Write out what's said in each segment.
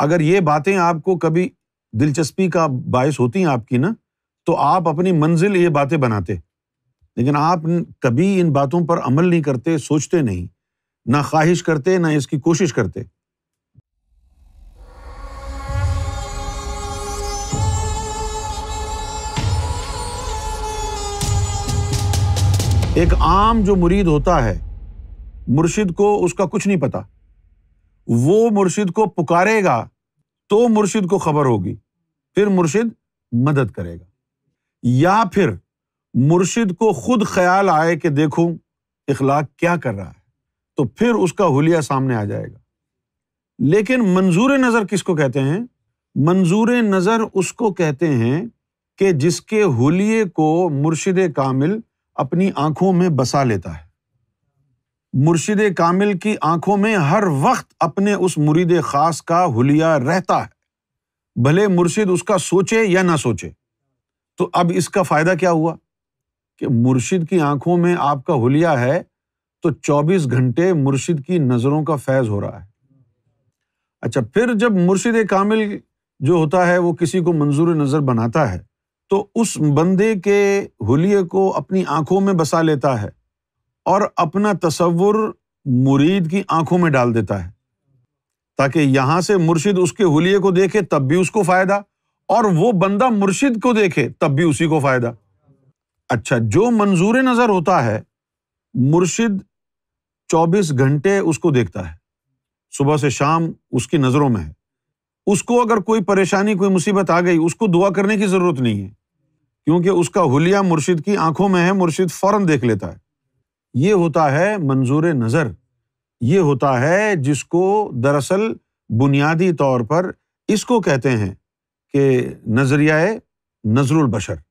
अगर ये बातें आपको कभी दिलचस्पी का बायस होती हैं आपकी ना तो आप अपनी मंजिल ये बातें बनाते लेकिन आप कभी इन बातों पर अमल नहीं करते सोचते नहीं ना ख्वाहिश करते ना इसकी कोशिश करते एक आम जो मुरीद होता है मुर्शिद को उसका कुछ नहीं पता वो मुर्शिद को पुकारेगा तो मुर्शिद को खबर होगी फिर मुर्शिद मदद करेगा या फिर मुर्शिद को खुद ख्याल आए कि देखूं इखलाक क्या कर रहा है तो फिर उसका हुलिया सामने आ जाएगा लेकिन मंजूर नज़र किसको कहते हैं मंजूर नज़र उसको कहते हैं कि जिसके हुलिये को मुर्शिद कामिल अपनी आंखों में बसा लेता है मुर्शिद कामिल की आंखों में हर वक्त अपने उस मुरीद खास का हुलिया रहता है भले मुर्शिद उसका सोचे या ना सोचे तो अब इसका फ़ायदा क्या हुआ कि मुर्शिद की आंखों में आपका हुलिया है तो चौबीस घंटे मुर्शिद की नज़रों का फैज़ हो रहा है अच्छा फिर जब मुर्शिद कामिल जो होता है वो किसी को मंजूर नज़र बनाता है तो उस बंदे के हुलिये को अपनी आंखों में बसा लेता है और अपना तस्वुर मुरीद की आंखों में डाल देता है ताकि यहां से मुर्शिद उसके हुलिये को देखे तब भी उसको फायदा और वो बंदा मुर्शिद को देखे तब भी उसी को फायदा अच्छा जो मंजूर नजर होता है मुर्शिद चौबीस घंटे उसको देखता है सुबह से शाम उसकी नजरों में है उसको अगर कोई परेशानी कोई मुसीबत आ गई उसको दुआ करने की जरूरत नहीं है क्योंकि उसका हुलिया मुर्शिद की आंखों में है मुर्शिद फौरन देख लेता है ये होता है मंजूर नज़र ये होता है जिसको दरअसल बुनियादी तौर पर इसको कहते हैं कि नज़रियाए नज़रुलबशर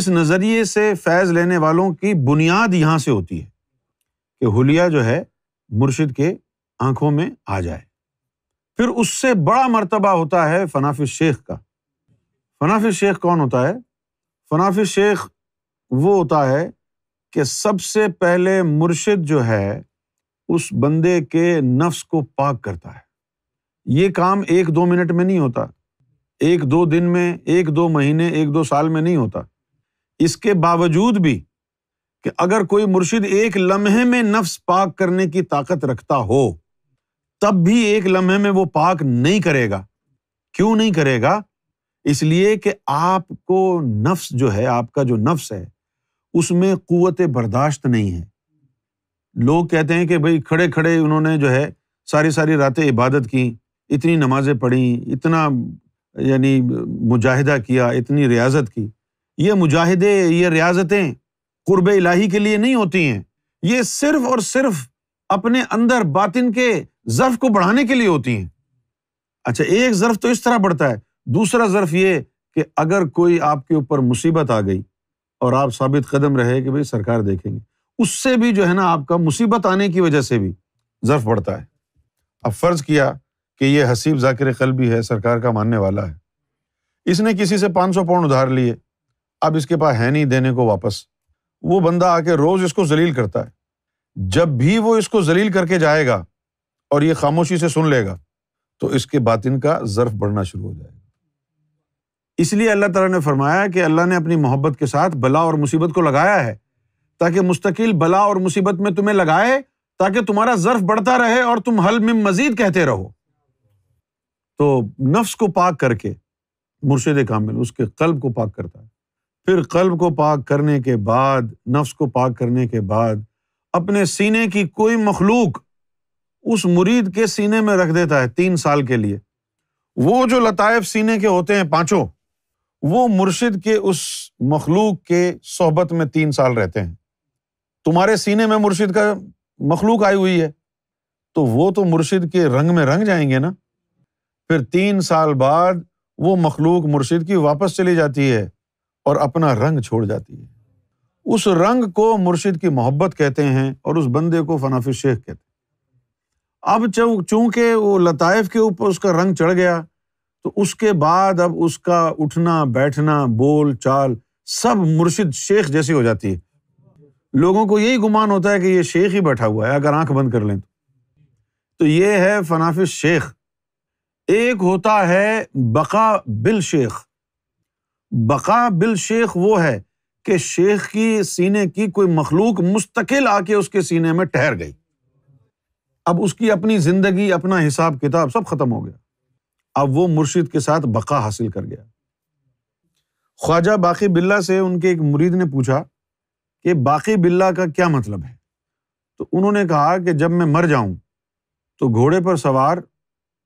इस नज़रिए से फैज़ लेने वालों की बुनियाद यहाँ से होती है कि हुलिया जो है मुर्शिद के आंखों में आ जाए फिर उससे बड़ा मरतबा होता है फनाफिस शेख का फनाफिस शेख कौन होता है फनाफिस शेख वो होता है कि सबसे पहले मुर्शिद जो है उस बंदे के नफ्स को पाक करता है ये काम एक दो मिनट में नहीं होता एक दो दिन में एक दो महीने एक दो साल में नहीं होता इसके बावजूद भी कि अगर कोई मुर्शिद एक लम्हे में नफ्स पाक करने की ताकत रखता हो तब भी एक लम्हे में वो पाक नहीं करेगा क्यों नहीं करेगा इसलिए कि आपको नफ्स जो है आपका जो नफ्स है उसमें क़वत बर्दाश्त नहीं है लोग कहते हैं कि भाई खड़े खड़े उन्होंने जो है सारी सारी रातें इबादत की इतनी नमाज़ें पढ़ी इतना यानी मुजाहिदा किया इतनी रियाजत की ये मुजाहिदे ये रियाजतें कुर्ब इलाही के लिए नहीं होती हैं ये सिर्फ और सिर्फ अपने अंदर बातिन के ज़र्फ को बढ़ाने के लिए होती हैं अच्छा एक ज़र्फ तो इस तरह बढ़ता है दूसरा ज़र्फ ये कि अगर कोई आपके ऊपर मुसीबत आ गई और आप साबित कदम रहे कि भाई सरकार देखेंगे उससे भी जो है ना आपका मुसीबत आने की वजह से भी ज़र्फ बढ़ता है अब फ़र्ज़ किया कि ये हसीब जाकिर कल भी है सरकार का मानने वाला है इसने किसी से पाँच सौ पाउंड उधार लिए अब इसके पास है नहीं देने को वापस वो बंदा आके रोज़ इसको जलील करता है जब भी वो इसको जलील करके जाएगा और ये खामोशी से सुन लेगा तो इसके बातिन का ज़र्फ बढ़ना शुरू हो जाएगा इसलिए अल्लाह ताला ने फरमाया कि अल्लाह ने अपनी मोहब्बत के साथ भला और मुसीबत को लगाया है ताकि मुस्तकिल भला और मुसीबत में तुम्हें लगाए ताकि तुम्हारा ज़र्फ बढ़ता रहे और तुम हल में मजीद कहते रहो तो नफ्स को पाक करके मुर्शद कामिल उसके कल्ब को पाक करता है फिर कल्ब को पाक करने के बाद नफ्स को पाक करने के बाद अपने सीने की कोई मखलूक उस मुरीद के सीने में रख देता है तीन साल के लिए वो जो लताइफ सीने के होते हैं पाँचों वो मुर्शिद के उस मखलूक के सोहबत में तीन साल रहते हैं तुम्हारे सीने में मुर्शिद का मखलूक आई हुई है तो वो तो मुर्शिद के रंग में रंग जाएंगे ना फिर तीन साल बाद वो मखलूक मुर्शिद की वापस चली जाती है और अपना रंग छोड़ जाती है उस रंग को मुर्शिद की मोहब्बत कहते हैं और उस बंदे को फनाफी शेख कहते हैं अब चूंकि वो लताइफ के ऊपर उसका रंग चढ़ गया तो उसके बाद अब उसका उठना बैठना बोल चाल सब मुर्शिद शेख जैसी हो जाती है लोगों को यही गुमान होता है कि ये शेख ही बैठा हुआ है अगर आंख बंद कर लें तो तो ये है फनाफिस शेख एक होता है बका बिल शेख बका बिल शेख वो है कि शेख की सीने की कोई मखलूक मुस्तकिल आके उसके सीने में ठहर गई अब उसकी अपनी जिंदगी अपना हिसाब किताब सब खत्म हो गया अब वो मुर्शिद के साथ बका हासिल कर गया ख्वाजा बाकी बिल्ला से उनके एक मुरीद ने पूछा कि बाकी बिल्ला का क्या मतलब है तो उन्होंने कहा कि जब मैं मर जाऊं तो घोड़े पर सवार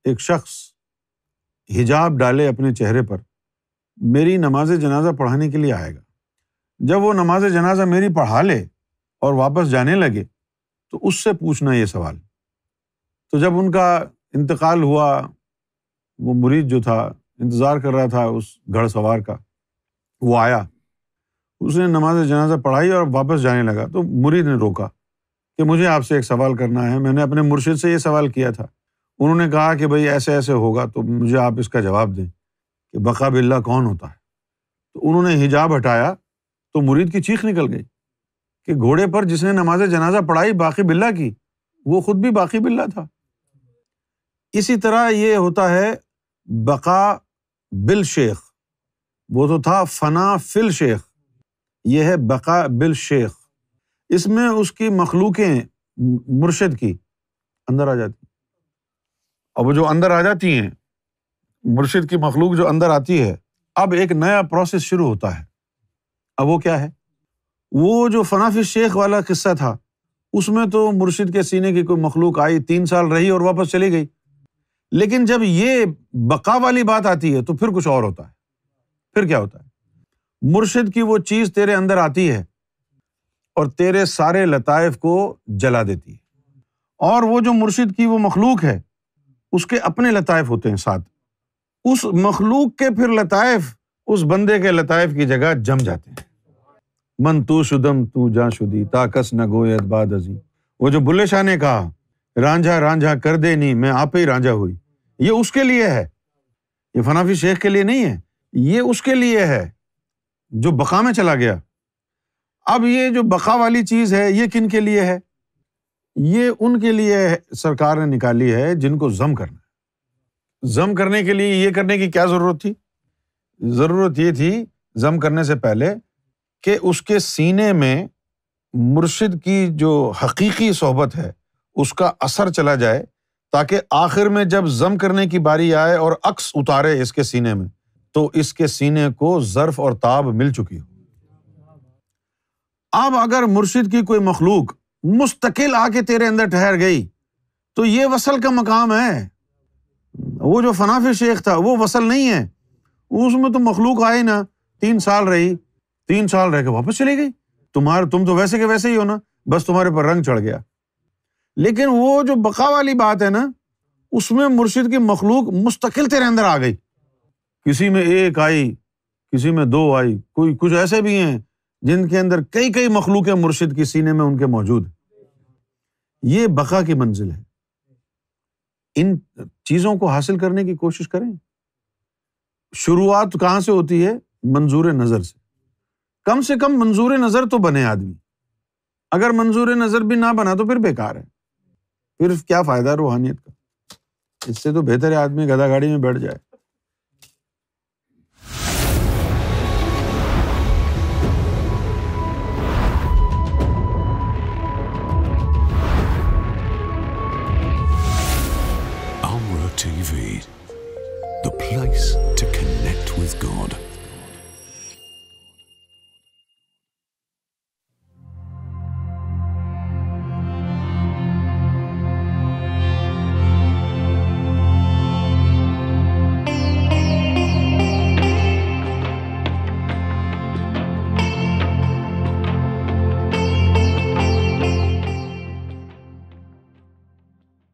एक शख्स हिजाब डाले अपने चेहरे पर मेरी नमाज जनाजा पढ़ाने के लिए आएगा जब वो नमाज जनाजा मेरी पढ़ा ले और वापस जाने लगे तो उससे पूछना ये सवाल तो जब उनका इंतकाल हुआ वो मुरीद जो था इंतज़ार कर रहा था उस घड़ सवार का वो आया उसने नमाज जनाजा पढ़ाई और वापस जाने लगा तो मुरीद ने रोका कि मुझे आपसे एक सवाल करना है मैंने अपने मुर्शिद से ये सवाल किया था उन्होंने कहा कि भाई ऐसे ऐसे होगा तो मुझे आप इसका जवाब दें कि बका बिल्ला कौन होता है तो उन्होंने हिजाब हटाया तो मुरीद की चीख निकल गई कि घोड़े पर जिसने नमाज जनाजा पढ़ाई बाकी बिल्ला की वो खुद भी बाकी बिल्ला था इसी तरह ये होता है बका बिल शेख वो तो था फ़ना फिल शेख यह है बका बिल शेख इसमें उसकी मखलूकें मुर्शद की अंदर आ जाती और वो जो अंदर आ जाती हैं मुर्शद की मखलूक जो अंदर आती है अब एक नया प्रोसेस शुरू होता है अब वो क्या है वो जो फनाफि शेख वाला किस्सा था उसमें तो मुर्शिद के सीने की कोई मखलूक आई तीन साल रही और वापस चली गई लेकिन जब ये बका वाली बात आती है तो फिर कुछ और होता है फिर क्या होता है मुर्शिद की वो चीज़ तेरे अंदर आती है और तेरे सारे लताइफ को जला देती है और वो जो मुर्शिद की वो मखलूक है उसके अपने लताइफ होते हैं साथ उस मखलूक के फिर लताइफ उस बंदे के लताइफ की जगह जम जाते हैं मन तू शुदम तू जा शुदी ताकस न गोयत बादजी वो जो बुल्ले शाह ने कहा रांझा रांझा कर दे नी मैं आप ही रांझा हुई ये उसके लिए है ये फनाफी शेख के लिए नहीं है ये उसके लिए है जो बका में चला गया अब ये जो बका वाली चीज है ये किन के लिए है ये उनके लिए सरकार ने निकाली है जिनको जम करना है जम करने के लिए ये करने की क्या जरूरत थी जरूरत ये थी जम करने से पहले कि उसके सीने में मुर्शिद की जो हकीकी सोहबत है उसका असर चला जाए ताकि आखिर में जब जम करने की बारी आए और अक्स उतारे इसके सीने में तो इसके सीने को जर्फ और ताब मिल चुकी हो अब अगर मुर्शिद की कोई मखलूक मुस्तकिल आके तेरे अंदर ठहर गई तो ये वसल का मकाम है वो जो फनाफी शेख था वो वसल नहीं है उसमें तो मखलूक आई ना तीन साल रही तीन साल रह के वापस चली गई तुम्हारे तुम तो वैसे के वैसे ही हो ना बस तुम्हारे पर रंग चढ़ गया लेकिन वो जो बका वाली बात है ना उसमें मुर्शिद की मखलूक मुस्तकिल तेरे अंदर आ गई किसी में एक आई किसी में दो आई कोई कुछ ऐसे भी हैं जिनके अंदर कई कई मखलूक मुर्शिद के सीने में उनके मौजूद ये बका की मंजिल है इन चीज़ों को हासिल करने की कोशिश करें शुरुआत कहाँ से होती है मंजूर नज़र से कम से कम मंजूर नज़र तो बने आदमी अगर मंजूर नज़र भी ना बना तो फिर बेकार है फिर क्या फ़ायदा रूहानियत का इससे तो बेहतर है आदमी गधा गाड़ी में बैठ जाए